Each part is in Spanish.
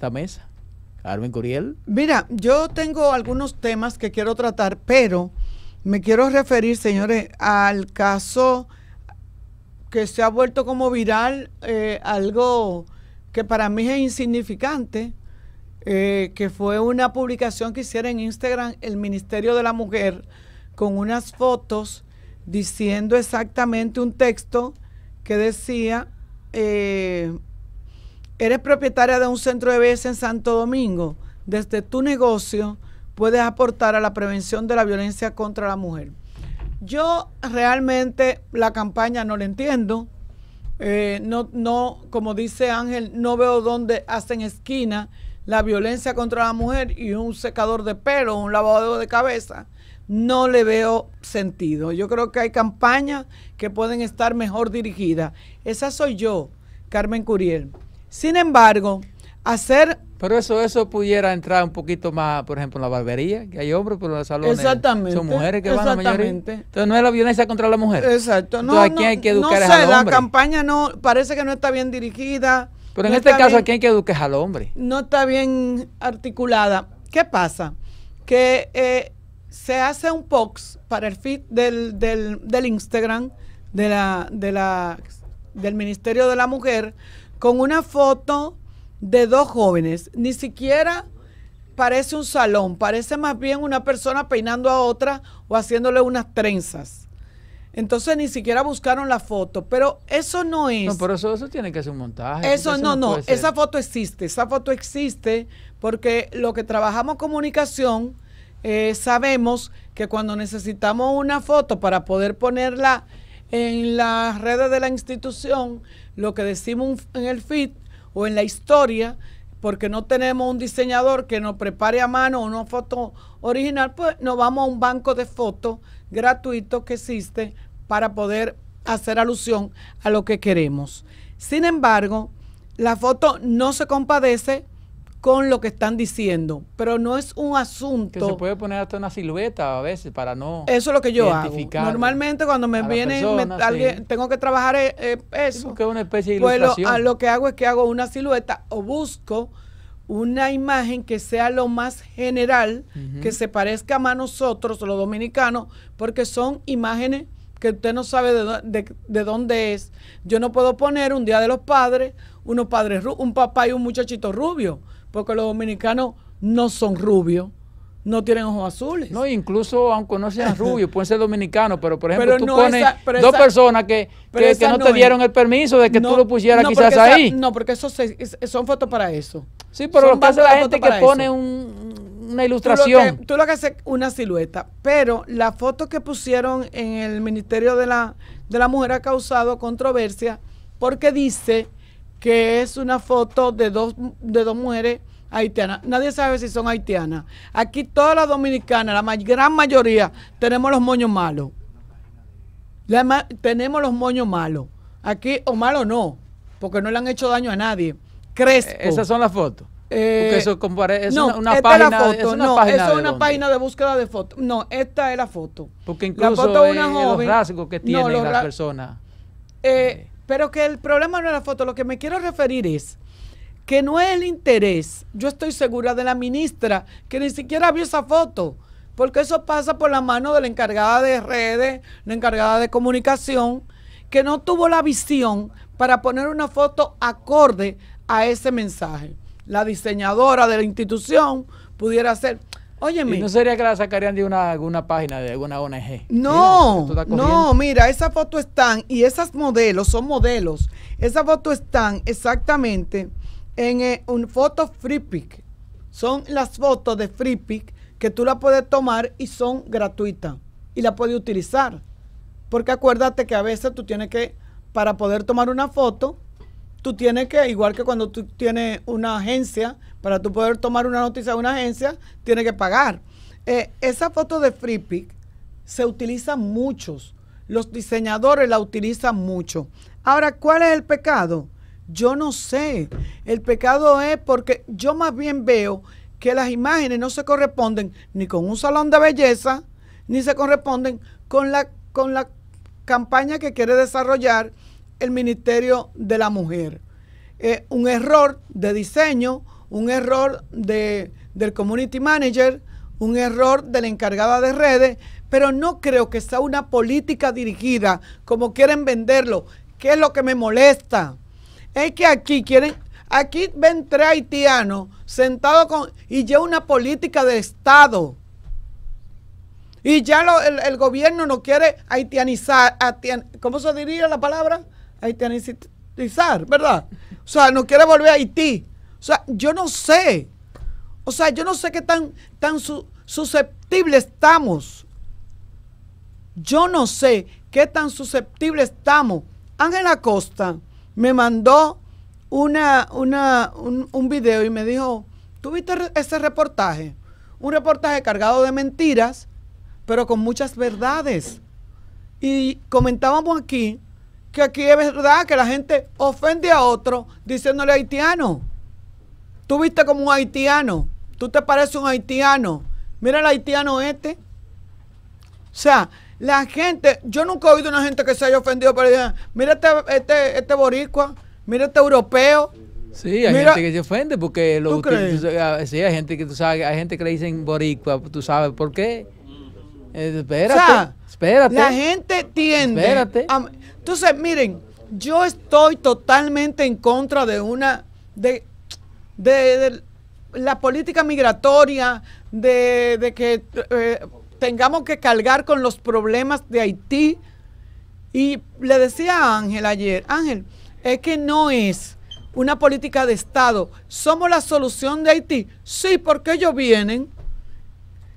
esta mesa. Carmen Curiel. Mira, yo tengo algunos temas que quiero tratar, pero me quiero referir, señores, al caso que se ha vuelto como viral, eh, algo que para mí es insignificante, eh, que fue una publicación que hiciera en Instagram el Ministerio de la Mujer con unas fotos diciendo exactamente un texto que decía, eh, Eres propietaria de un centro de B.S. en Santo Domingo. Desde tu negocio puedes aportar a la prevención de la violencia contra la mujer. Yo realmente la campaña no la entiendo. Eh, no, no, como dice Ángel, no veo dónde hacen esquina la violencia contra la mujer y un secador de pelo, un lavado de cabeza. No le veo sentido. Yo creo que hay campañas que pueden estar mejor dirigidas. Esa soy yo, Carmen Curiel. Sin embargo, hacer... Pero eso, eso pudiera entrar un poquito más, por ejemplo, en la barbería, que hay hombres, pero en los salones exactamente, son mujeres que van a mayoría. Entonces no es la violencia contra la mujer. Exacto. No, Entonces, hay que educar no sé, la campaña no parece que no está bien dirigida. Pero en este caso, aquí hay que educar al hombre? No está bien articulada. ¿Qué pasa? Que eh, se hace un POX para el feed del, del, del Instagram de la, de la, del Ministerio de la Mujer, con una foto de dos jóvenes. Ni siquiera parece un salón, parece más bien una persona peinando a otra o haciéndole unas trenzas. Entonces ni siquiera buscaron la foto, pero eso no es. No, pero eso, eso tiene que ser un montaje. Eso, no, no, esa foto existe, esa foto existe porque lo que trabajamos comunicación eh, sabemos que cuando necesitamos una foto para poder ponerla en las redes de la institución lo que decimos en el feed o en la historia, porque no tenemos un diseñador que nos prepare a mano una foto original, pues nos vamos a un banco de fotos gratuito que existe para poder hacer alusión a lo que queremos. Sin embargo, la foto no se compadece con lo que están diciendo, pero no es un asunto. Que se puede poner hasta una silueta a veces para no. Eso es lo que yo hago. Normalmente cuando me viene alguien, tengo que trabajar eh, eh eso. Es una especie de pues Lo, que hago es que hago una silueta o busco una imagen que sea lo más general, que se parezca más a nosotros, los dominicanos, porque son imágenes que usted no sabe de, de, dónde es. Yo no puedo poner un Día de los Padres, unos padres, un papá y un muchachito rubio porque los dominicanos no son rubios no tienen ojos azules. No, incluso aunque no sean rubios, pueden ser dominicanos, pero por ejemplo, tú pones dos personas que, no, te dieron el permiso de que tú lo pusieras quizás ahí. No, porque eso son fotos para eso. Sí, pero lo que hace la gente que pone una ilustración. Tú lo, que, una silueta, pero la foto que pusieron en el Ministerio de la, de la Mujer ha causado controversia porque dice que es una foto de dos, de dos mujeres haitianas. Nadie sabe si son haitianas. Aquí todas las dominicanas, la gran mayoría, tenemos los moños malos. tenemos los moños malos. Aquí, o malo no, porque no le han hecho daño a nadie. Crespo. Eh, esas son las fotos. Eh, eso es no, una, página, es una página de búsqueda de fotos. No, esta es la foto. Porque incluso los rasgos que tiene la las personas. Eh, eh. Pero que el problema no es la foto, lo que me quiero referir es que no es el interés, yo estoy segura de la ministra, que ni siquiera vio esa foto, porque eso pasa por la mano de la encargada de redes, la encargada de comunicación, que no tuvo la visión para poner una foto acorde a ese mensaje. La diseñadora de la institución pudiera ser, no sería que la sacarían de una, alguna página, de alguna ONG? No, no, mira, esas fotos están, y esas modelos son modelos, esas foto están exactamente en eh, un foto free Son las fotos de free que tú la puedes tomar y son gratuitas y la puedes utilizar. Porque acuérdate que a veces tú tienes que, para poder tomar una foto, tú tienes que, igual que cuando tú tienes una agencia, para tú poder tomar una noticia de una agencia, tienes que pagar. Eh, esa foto de FreePic se utiliza muchos. Los diseñadores la utilizan mucho. Ahora, ¿cuál es el pecado? Yo no sé. El pecado es porque yo más bien veo que las imágenes no se corresponden ni con un salón de belleza, ni se corresponden con la, con la campaña que quiere desarrollar el Ministerio de la Mujer. un error de diseño, un error de, del community manager, un error de la encargada de redes, pero no creo que sea una política dirigida como quieren venderlo. ¿Qué es lo que me molesta? Es que aquí quieren, aquí ven tres haitianos sentados con, y ya una política de Estado. Y ya el, gobierno no quiere haitianizar, como ¿cómo se diría la palabra? haitianizar, ¿verdad? O sea, no quiere volver a Haití. O sea, yo no sé. O sea, yo no sé qué tan, tan susceptible estamos. Yo no sé qué tan susceptible estamos. Ángela Costa me mandó una, un, un video y me dijo, ¿tuviste ese reportaje? Un reportaje cargado de mentiras, pero con muchas verdades. Y comentábamos aquí que aquí es verdad que la gente ofende a otro diciéndole haitiano. Tú viste como un haitiano, tú te pareces un haitiano. Mira el haitiano este. O sea, la gente, yo nunca he oído una gente que se haya ofendido por Mira este, este, este, boricua, mira este europeo. Sí, hay gente que se ofende porque lo, ah, hay gente que tú sabes, hay gente que le dicen boricua, tú sabes por qué. Eh, espérate, La gente tiende. Espérate. entonces, miren, yo estoy totalmente en contra de una. de, de, la política migratoria, de, que eh, tengamos que cargar con los problemas de Haití. Y le decía a Ángel ayer, Ángel, es que no es una política de Estado. ¿Somos la solución de Haití? Sí, porque ellos vienen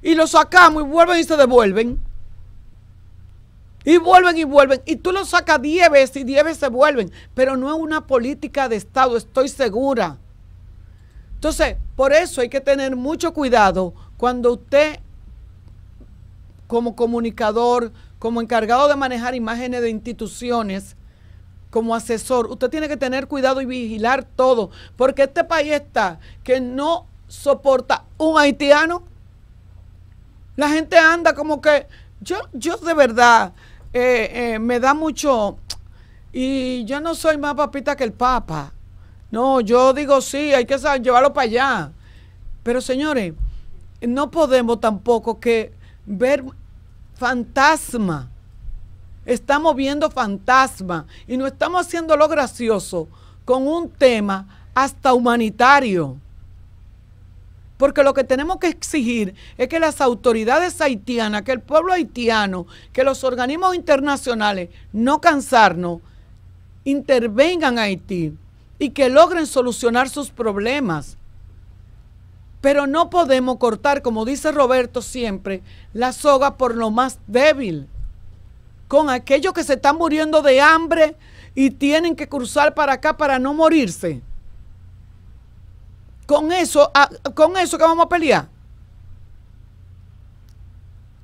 y lo sacamos y vuelven y se devuelven. Y vuelven y vuelven. Y tú lo sacas 10 veces y 10 veces se vuelven. Pero no es una política de Estado, estoy segura. Entonces, por eso hay que tener mucho cuidado cuando usted, como comunicador, como encargado de manejar imágenes de instituciones, como asesor, usted tiene que tener cuidado y vigilar todo. Porque este país está que no soporta un haitiano la gente anda como que, yo, yo de verdad, eh, eh, me da mucho, y yo no soy más papita que el papa. No, yo digo sí, hay que llevarlo para allá. Pero señores, no podemos tampoco que ver fantasma. Estamos viendo fantasma y no estamos haciendo lo gracioso con un tema hasta humanitario. Porque lo que tenemos que exigir es que las autoridades haitianas, que el pueblo haitiano, que los organismos internacionales, no cansarnos, intervengan a Haití y que logren solucionar sus problemas. Pero no podemos cortar, como dice Roberto siempre, la soga por lo más débil, con aquellos que se están muriendo de hambre y tienen que cruzar para acá para no morirse. Con eso, ah, con eso que vamos a pelear.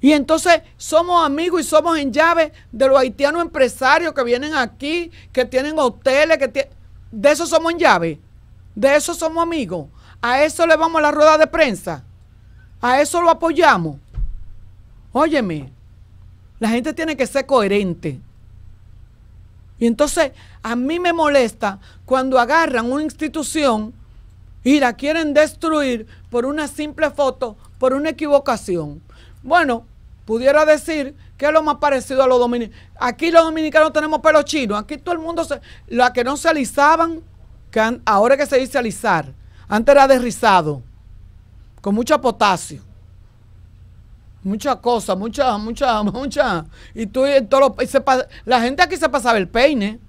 Y entonces somos amigos y somos en llave de los haitianos empresarios que vienen aquí, que tienen hoteles, que De eso somos en llave. De eso somos amigos. A eso le vamos a la rueda de prensa. A eso lo apoyamos. Óyeme, la gente tiene que ser coherente. Y entonces a mí me molesta cuando agarran una institución y la quieren destruir por una simple foto, por una equivocación. Bueno, pudiera decir que es lo más parecido a los dominicanos. Aquí los dominicanos tenemos pelo chino, aquí todo el mundo, se, la que no se alisaban, ahora que se dice alisar, antes era desrizado, con mucha potasio. Muchas cosas, muchas, muchas, mucha. Y tú, y todo lo, la gente aquí se pasaba el peine.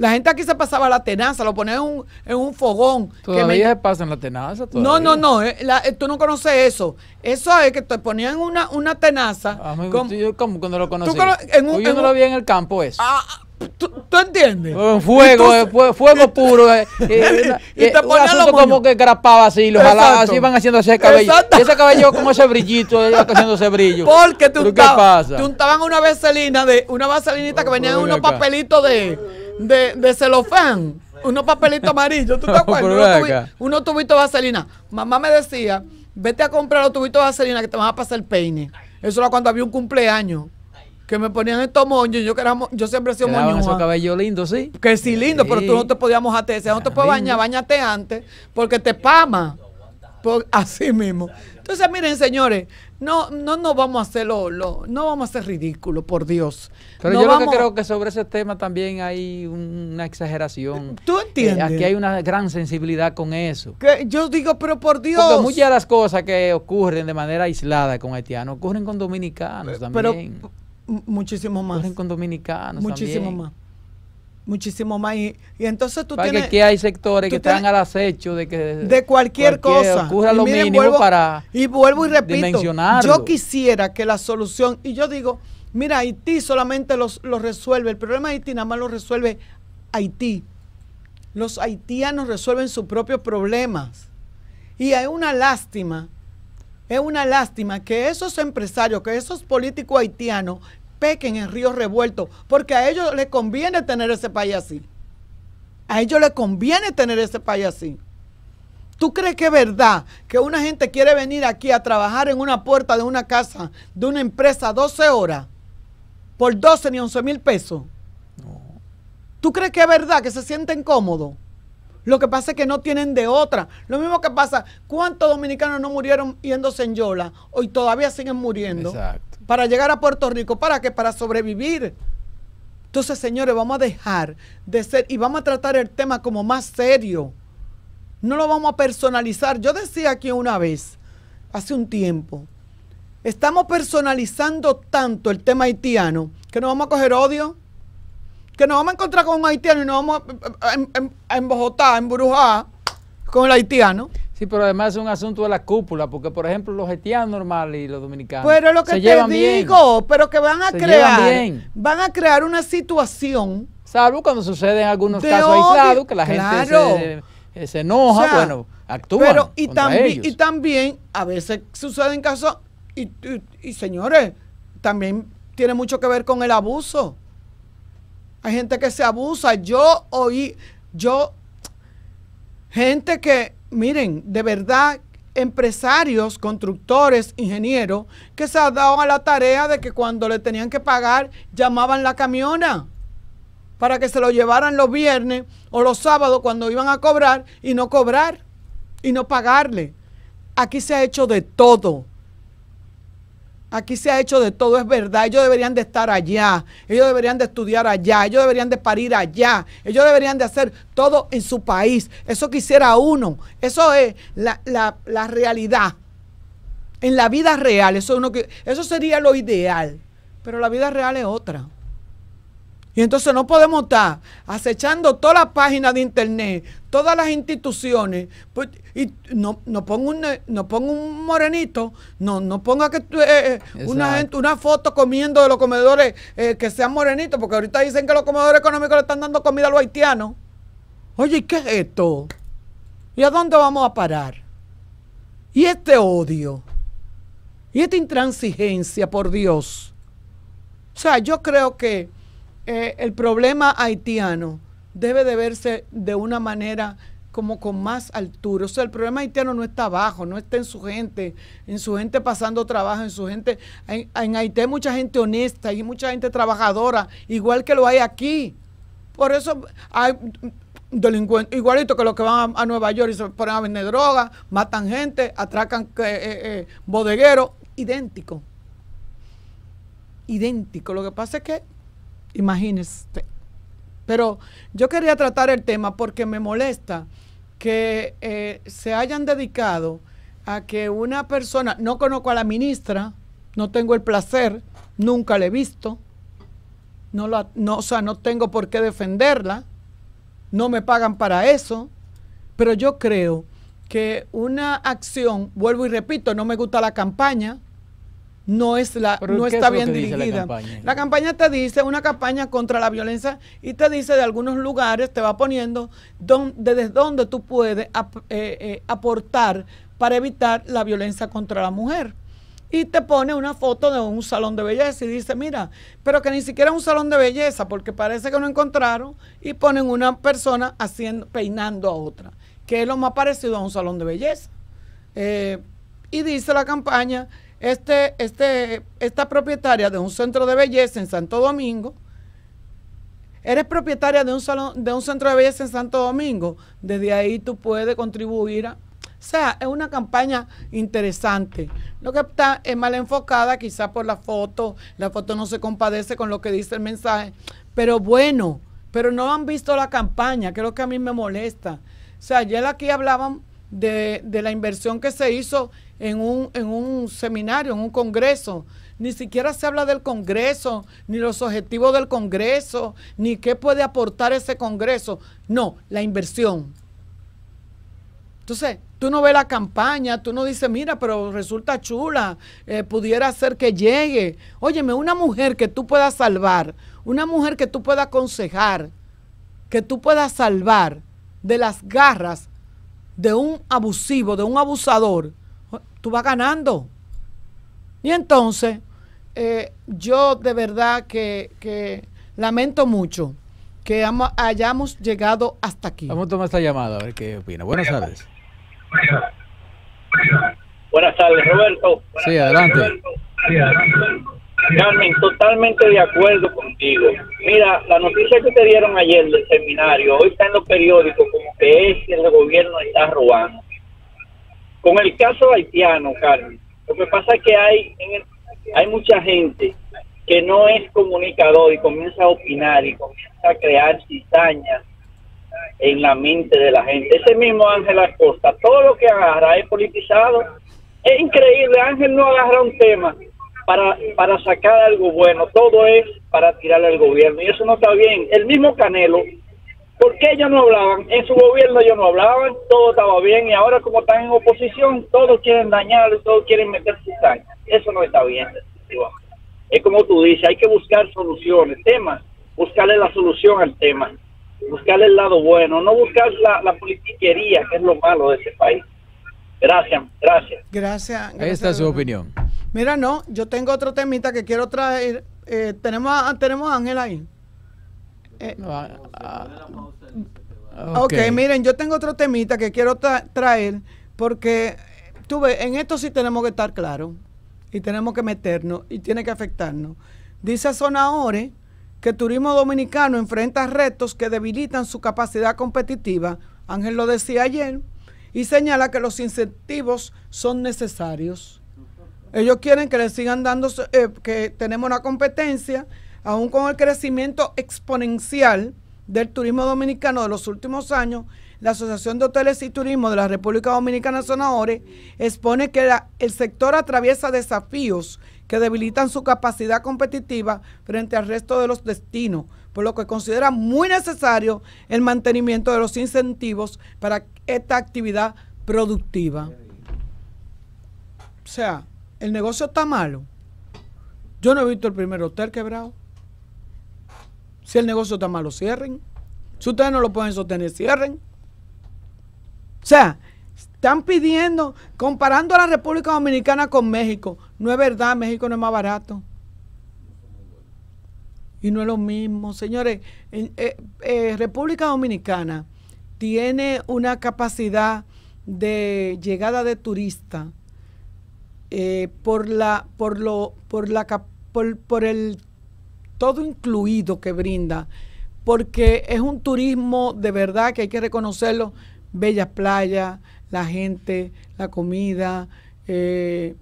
La gente aquí se pasaba la tenaza, lo ponía en un, en un fogón. Todavía se me... pasan la tenaza. Todavía. No, no, eh, no. Eh, tú no conoces eso. Eso es que te ponían una, una tenaza. Ah, con... yo como cuando lo conocí. En yo no lo vi en el campo eso. Pues. Ah, ah, ¿Tú, entiendes? fuego, fuego, puro. y te un como que grapaba así, los jalaba, así van haciendo ese cabello. Y ese cabello como ese brillito, eh, haciendo ese brillo. Porque te untaban, te untaban una vaselina de, una vaselinita que venía en unos papelitos de, de, de celofán, unos papelitos amarillos, ¿tú te acuerdas? Unos, tubitos de vaselina. Mamá me decía, vete a comprar los tubitos de vaselina que te van a pasar el peine. Eso era cuando había un cumpleaños que me ponían estos moños, yo que yo siempre he sido moño. cabello sí. Que sí, lindo, pero tú no te podías mojarte, Decía, no te puedes bañar, bañate antes, porque te pama. así mismo. Entonces, miren, señores, no, no, no vamos a hacer no vamos a ser ridículo, por Dios. Pero yo creo que sobre ese tema también hay una exageración. ¿Tú eh, entiendes? aquí hay una gran sensibilidad con eso. Yo digo, pero por Dios. Porque muchas de las cosas que ocurren de manera aislada con haitianos ocurren con dominicanos también. Pero, muchísimo más. Ocurren con dominicanos muchísimo más muchísimo más. Y, entonces tú tienes. que hay sectores que están al acecho de que. De cualquier, cosa. Ocurra y vuelvo, para. Y vuelvo y repito. Yo quisiera que la solución. Y yo digo, mira, Haití solamente lo los resuelve. El problema de Haití nada más lo resuelve Haití. Los haitianos resuelven sus propios problemas. Y es una lástima. Es una lástima que esos empresarios, que esos políticos haitianos pequen en río revuelto porque a ellos les conviene tener ese país así. A ellos les conviene tener ese país así. ¿Tú crees que es verdad que una gente quiere venir aquí a trabajar en una puerta de una casa, de una empresa, 12 horas, por 12 ni 11 mil pesos? No. ¿Tú crees que es verdad que se sienten cómodos? Lo que pasa es que no tienen de otra. Lo mismo que pasa, ¿cuántos dominicanos no murieron yéndose en Yola? Hoy todavía siguen muriendo. Exacto para llegar a Puerto Rico. ¿Para qué? Para sobrevivir. Entonces, señores, vamos a dejar de ser y vamos a tratar el tema como más serio. No lo vamos a personalizar. Yo decía aquí una vez, hace un tiempo, estamos personalizando tanto el tema haitiano que nos vamos a coger odio, que nos vamos a encontrar con un haitiano y nos vamos a, con el haitiano. Sí, pero además es un asunto de la cúpula, porque por ejemplo los haitianos normales y los dominicanos. Pero lo que te digo, pero que van a crear, van a crear una situación. Salvo cuando suceden algunos casos aislados, que la gente se, eh, enoja, bueno, actúa. Pero y también, y también a veces suceden casos, y señores, también tiene mucho que ver con el abuso. Hay gente que se abusa. Yo oí, yo, gente que miren, de verdad empresarios, constructores, ingenieros, que se han dado a la tarea de que cuando le tenían que pagar, llamaban la camiona para que se lo llevaran los viernes o los sábados cuando iban a cobrar y no cobrar y no pagarle. Aquí se ha hecho de todo. Aquí se ha hecho de todo, es verdad. Ellos deberían de estar allá, ellos deberían de estudiar allá, ellos deberían de parir allá, ellos deberían de hacer todo en su país. Eso quisiera uno. Eso es la, la realidad. En la vida real, eso, uno que, eso sería lo ideal. Pero la vida real es otra. Y entonces no podemos estar acechando todas las páginas de internet, todas las instituciones, pues, y no, no ponga un no un morenito, no, no ponga que eh, eh, una una foto comiendo de los comedores eh, que sean morenitos, porque ahorita dicen que los comedores económicos le están dando comida a los haitianos. Oye, ¿y qué es esto? ¿Y a dónde vamos a parar? Y este odio, y esta intransigencia, por Dios. O sea, yo creo que eh, el problema haitiano debe de verse de una manera como con más altura. O sea, el problema haitiano no está abajo, no está en su gente, en su gente pasando trabajo, en su gente. En, Haití hay mucha gente honesta, hay mucha gente trabajadora, igual que lo hay aquí. Por eso hay delincuentes, igualito que los que van a, Nueva York y se ponen a vender droga, matan gente, atracan eh, eh, bodegueros, idéntico. Idéntico. Lo que pasa es que Imagínese. Pero yo quería tratar el tema porque me molesta que eh, se hayan dedicado a que una persona, no conozco a la ministra, no tengo el placer, nunca la he visto, no, no, o sea, no tengo por qué defenderla, no me pagan para eso, pero yo creo que una acción, vuelvo y repito, no me gusta la campaña, no, es la, está bien dirigida. La campaña? te dice, una campaña contra la violencia y te dice de algunos lugares, te va poniendo desde dónde tú puedes eh, eh, aportar para evitar la violencia contra la mujer y te pone una foto de un salón de belleza y dice, mira, pero que ni siquiera es un salón de belleza porque parece que no encontraron y ponen una persona haciendo, peinando a otra, que es lo más parecido a un salón de belleza. Eh, y dice la campaña este, este, esta propietaria de un centro de belleza en Santo Domingo, eres propietaria de un salón, de un centro de belleza en Santo Domingo, desde ahí tú puedes contribuir a. O sea, es una campaña interesante. Lo que está es mal enfocada, quizás por la foto, la foto no se compadece con lo que dice el mensaje, pero bueno, pero no han visto la campaña, que es lo que a mí me molesta. O sea, ayer aquí hablaban de, de la inversión que se hizo en un, seminario, en un congreso. Ni siquiera se habla del Congreso, ni los objetivos del Congreso, ni qué puede aportar ese Congreso. No, la inversión. Entonces, tú no ves la campaña, tú no dices, mira, pero resulta chula, eh, pudiera ser que llegue. Óyeme, una mujer que tú puedas salvar, una mujer que tú puedas aconsejar, que tú puedas salvar de las garras de un abusivo, de un abusador, tú vas ganando. Y entonces, eh, yo de verdad que, que lamento mucho que hayamos llegado hasta aquí. Vamos a tomar esta llamada, a ver qué opina. Buenas tardes. Buenas tardes, Roberto. sí, adelante. Carmen, totalmente de acuerdo contigo. Mira, la noticia que te dieron ayer del seminario, hoy está en los periódicos como que es que el gobierno está robando. Con el caso haitiano, Carmen, lo que pasa es que hay, en hay mucha gente que no es comunicador y comienza a opinar y comienza a crear cizañas en la mente de la gente. Ese mismo Ángel Acosta, todo lo que agarra es politizado. Es increíble, Ángel no agarra un tema para, para sacar algo bueno, todo es para tirarle al gobierno y eso no está bien. El mismo Canelo ¿Por qué ellos no hablaban? En su gobierno ellos no hablaban, todo estaba bien y ahora como están en oposición, todos quieren dañar, todos quieren meter sus daños. Eso no está bien. Es como tú dices, hay que buscar soluciones, temas, buscarle la solución al tema, buscarle el lado bueno, no buscar la, politiquería, que es lo malo de ese país. Gracias, gracias. Gracias. Esta es su opinión. Mira, no, yo tengo otro temita que quiero traer. Eh, tenemos, tenemos a Ángel ahí. Eh, ok, miren, yo tengo otro temita que quiero traer porque ves, en esto sí tenemos que estar claros y tenemos que meternos y tiene que afectarnos. Dice Zonaore que el turismo dominicano enfrenta retos que debilitan su capacidad competitiva. Ángel lo decía ayer y señala que los incentivos son necesarios. Ellos quieren que le sigan dando, eh, que tenemos una competencia aún con el crecimiento exponencial del turismo dominicano de los últimos años, la Asociación de Hoteles y Turismo de la República Dominicana Sonadores expone que el sector atraviesa desafíos que debilitan su capacidad competitiva frente al resto de los destinos, por lo que considera muy necesario el mantenimiento de los incentivos para esta actividad productiva. O sea, el negocio está malo. Yo no he visto el primer hotel quebrado. Si el negocio está malo, cierren. Si ustedes no lo pueden sostener, cierren. O sea, están pidiendo, comparando a la República Dominicana con México. No es verdad, México no es más barato. Y no es lo mismo. Señores, eh, eh, República Dominicana tiene una capacidad de llegada de turistas eh, por, la, por, lo, por, la, por el todo incluido que brinda, porque es un turismo de verdad que hay que reconocerlo, bellas playas, la gente, la comida, eh,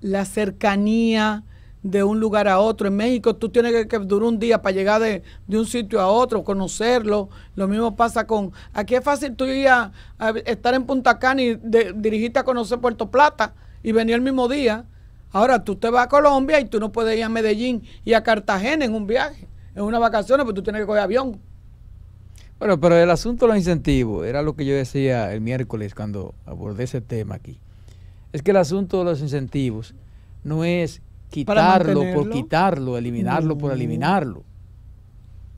la cercanía de un lugar a otro. En México tú tienes que, durar un día para llegar de, un sitio a otro, conocerlo. Lo mismo pasa con... Aquí es fácil tú ir a, estar en Punta Cana y dirigirte a conocer Puerto Plata y venir el mismo día. Ahora tú te vas a Colombia y tú no puedes ir a Medellín y a Cartagena en un viaje, en una vacaciones, pues tú tienes que coger avión. Bueno, pero el asunto de los incentivos, era lo que yo decía el miércoles cuando abordé ese tema aquí. Es que el asunto de los incentivos no es quitarlo por quitarlo, eliminarlo por eliminarlo.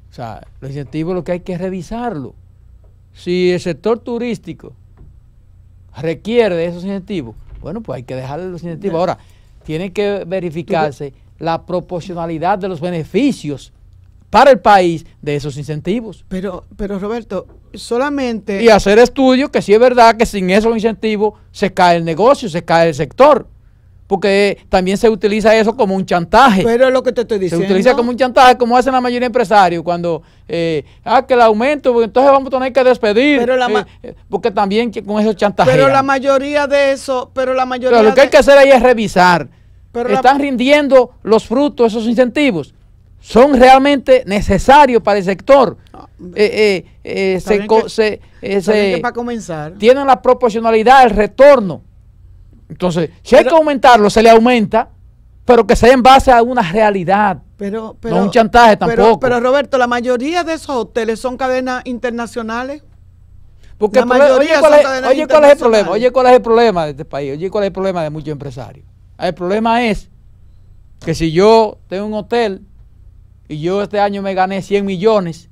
O sea, los incentivos lo que hay que revisarlo. Si el sector turístico requiere de esos incentivos, bueno, pues hay que dejarle los incentivos. Ahora, tiene que verificarse la proporcionalidad de los beneficios para el país de esos incentivos. Pero, pero Roberto, solamente... Y hacer estudios que sí es verdad que sin esos incentivos se cae el negocio, se cae el sector porque también se utiliza eso como un chantaje. Pero lo que te estoy diciendo. Se utiliza como un chantaje, como hacen la mayoría de empresarios, cuando, eh, ah, que el aumento, pues, entonces vamos a tener que despedir, la eh, eh, porque también con esos chantajes. Pero la mayoría de eso, pero la mayoría... lo que hay que hacer ahí es revisar. Pero ¿Están rindiendo los frutos esos incentivos? ¿Son realmente necesarios para el sector? Ah, se, se, comenzar. ¿Tienen la proporcionalidad, el retorno? Entonces, si hay que aumentarlo, se le aumenta, pero que sea en base a una realidad. Pero, no un chantaje tampoco. Pero, Roberto, la mayoría de esos hoteles son cadenas internacionales. Porque la mayoría son cadenas el problema, oye, ¿cuál es el problema de este país? Oye, ¿cuál es el problema de muchos empresarios? El problema es que si yo tengo un hotel y yo este año me gané 100 millones,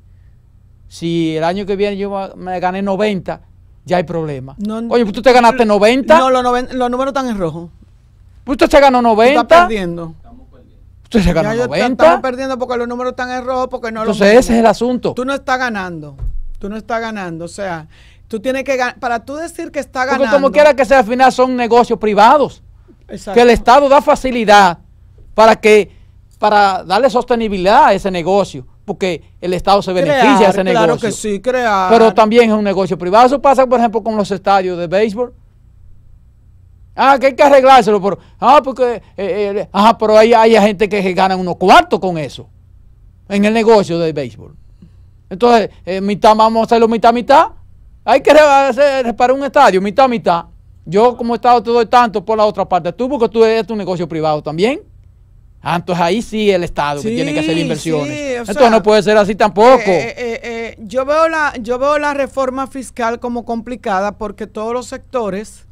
si el año que viene yo me gané 90, ya hay problema. Oye, pues tú te ganaste 90. No, los, los números están en rojo. Pues usted te ganó 90. estamos perdiendo. Usted se ganó Estamos perdiendo porque los números están en rojo porque no Entonces ese es el asunto. Tú no estás ganando. Tú no estás ganando, o sea, tú tienes que para tú decir que está ganando. como quiera que sea, al final son negocios privados. Exacto. Que el Estado da facilidad para que para darle sostenibilidad a ese negocio porque el Estado se beneficia de ese negocio. Claro que sí, crea. Pero también es un negocio privado. Eso pasa, por ejemplo, con los estadios de béisbol. Ah, que hay que arreglárselo. Pero, ah, porque, eh, eh, eh, ajá, pero hay, hay gente que gana unos cuartos con eso, en el negocio del béisbol. Entonces, mitad vamos a hacerlo mitad, mitad. Hay que reparar un estadio, mitad, mitad. Yo como Estado te doy tanto por la otra parte. Tú, porque tú eres un negocio privado también. Ah, entonces ahí sí el Estado que tiene que hacer inversiones. esto no puede ser así tampoco. Eh, eh, eh, yo, veo la, yo veo la reforma fiscal como complicada porque todos los sectores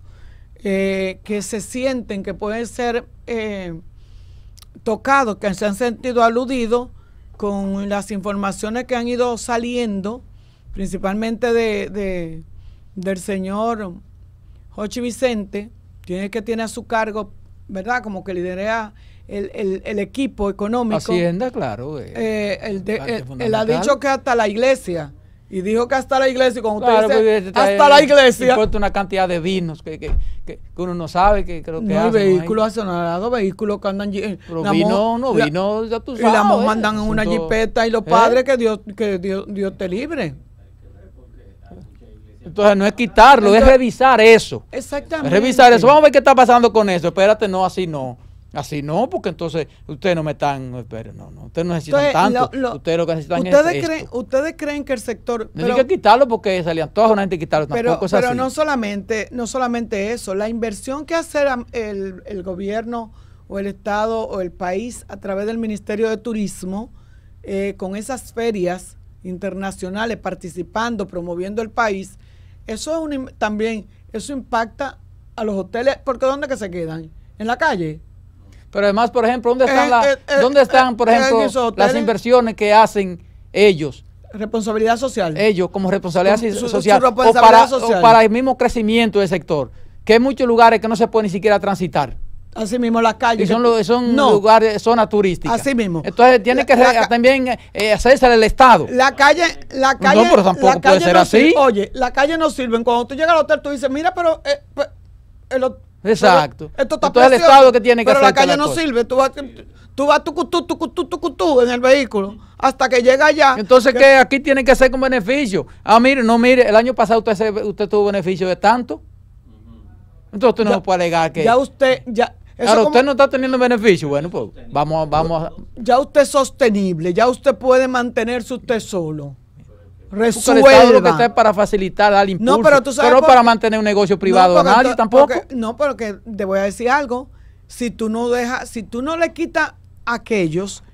que se sienten que pueden ser tocados, que se han sentido aludidos con las informaciones que han ido saliendo, principalmente de, del señor Jochi Vicente, tiene que tiene a su cargo, ¿verdad? Como que lidera el, el, equipo económico. Hacienda, claro. Eh, eh, él ha dicho que hasta la iglesia. Y dijo que hasta la iglesia, claro, usted hasta la iglesia. una cantidad de vinos que, que, uno no sabe que creo que hay vehículos asonados, vehículos que andan. Eh, Pero vino, no vino, Y la mandan en una jipeta y los padres que Dios, que Dios, te libre. Entonces no es quitarlo, es revisar eso. Exactamente. revisar eso. Vamos a ver qué está pasando con eso. Espérate, no, así no. Así no, porque entonces ustedes no me están, pero no, no, ustedes no necesitan tanto, ustedes lo que necesitan ustedes creen, Ustedes creen que el sector... No hay que quitarlo porque salían todas una gente quitarlo, pero, Pero no solamente, no solamente eso, la inversión que hace el, gobierno o el Estado o el país a través del Ministerio de Turismo, eh, con esas ferias internacionales participando, promoviendo el país, eso también, eso impacta a los hoteles, porque ¿dónde que se quedan? En la calle pero además, por ejemplo, ¿dónde están, eh, eh, eh, ¿dónde están por ejemplo, las inversiones que hacen ellos? Responsabilidad social. Ellos como responsabilidad, social, o para, el mismo crecimiento del sector. Que hay muchos lugares que no se puede ni siquiera transitar. Así mismo las calles. Y son, lugares, zonas turísticas. Así mismo. Entonces tiene que también hacerse el Estado. La calle, la calle. No, pero tampoco puede ser así. oye, la calle no sirven. Cuando tú llegas al hotel, tú dices, mira, pero, pues, el Exacto. esto está el Estado que tiene que Pero la calle no sirve. Tú vas, tú vas tu tú, tú, tú, tú, en el vehículo hasta que llega allá. Entonces, que aquí tiene que ser con beneficio. Ah, mire, no, mire, el año pasado usted, usted tuvo beneficio de tanto. Entonces usted no puede alegar que. Ya usted, ya. usted no está teniendo beneficio. Bueno, pues vamos, vamos. Ya usted es sostenible, ya usted puede mantenerse usted solo resuelve que está para facilitar, dar impulso. No, pero tú sabes. para mantener un negocio privado a nadie tampoco. no, pero que te voy a decir algo. Si tú no dejas, si tú no le quitas a aquellos,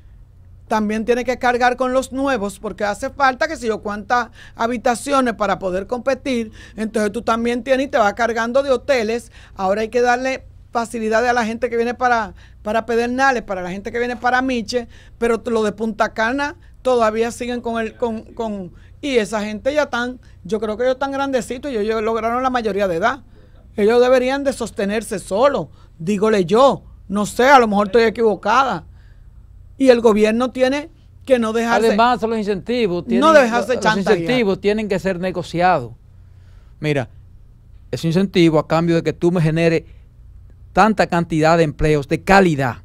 también tiene que cargar con los nuevos, porque hace falta que si yo cuántas habitaciones para poder competir, entonces tú también tienes y te vas cargando de hoteles. Ahora hay que darle facilidades a la gente que viene para, para Pedernales, para la gente que viene para Miche, pero lo de Punta Cana todavía siguen con el, con y esa gente ya están, yo creo que ellos están grandecitos y ellos lograron la mayoría de edad. Ellos deberían de sostenerse solos, dígole yo. No sé, a lo mejor estoy equivocada. Y el gobierno tiene que no dejarse. Además, los incentivos tienen, no dejarse Los incentivos tienen que ser negociados. Mira, ese incentivo a cambio de que tú me generes tanta cantidad de empleos de calidad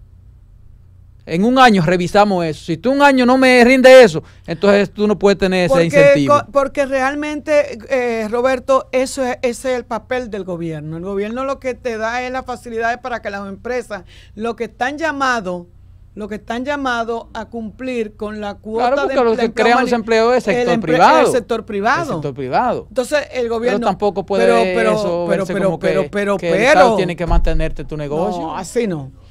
en un año revisamos eso. Si tú un año no me rinde eso, entonces tú no puedes tener ese incentivo. Porque realmente, eh, Roberto, eso es, ese es el papel del gobierno. El gobierno lo que te da es la facilidad para que las empresas, lo que están llamados lo que están llamados a cumplir con la cuota claro, porque de que crean los empleos es sector el privado. sector privado. El sector privado. Entonces el gobierno pero tampoco puede pero, pero, eso pero, pero, pero, pero, tiene que mantenerte tu negocio. No, así no.